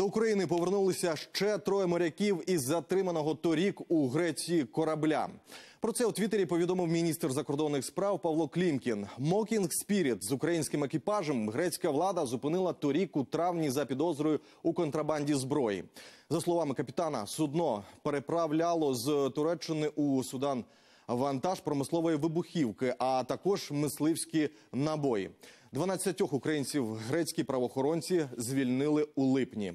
До України повернулися ще троє моряків із затриманого торік у Греції корабля. Про це у Твіттері повідомив міністр закордонних справ Павло Клімкін. Мокінг Спіріт з українським екіпажем грецька влада зупинила торік у травні за підозрою у контрабанді зброї. За словами капітана, судно переправляло з Туреччини у Судан вантаж промислової вибухівки, а також мисливські набої. 12 українців грецькі правоохоронці звільнили у липні.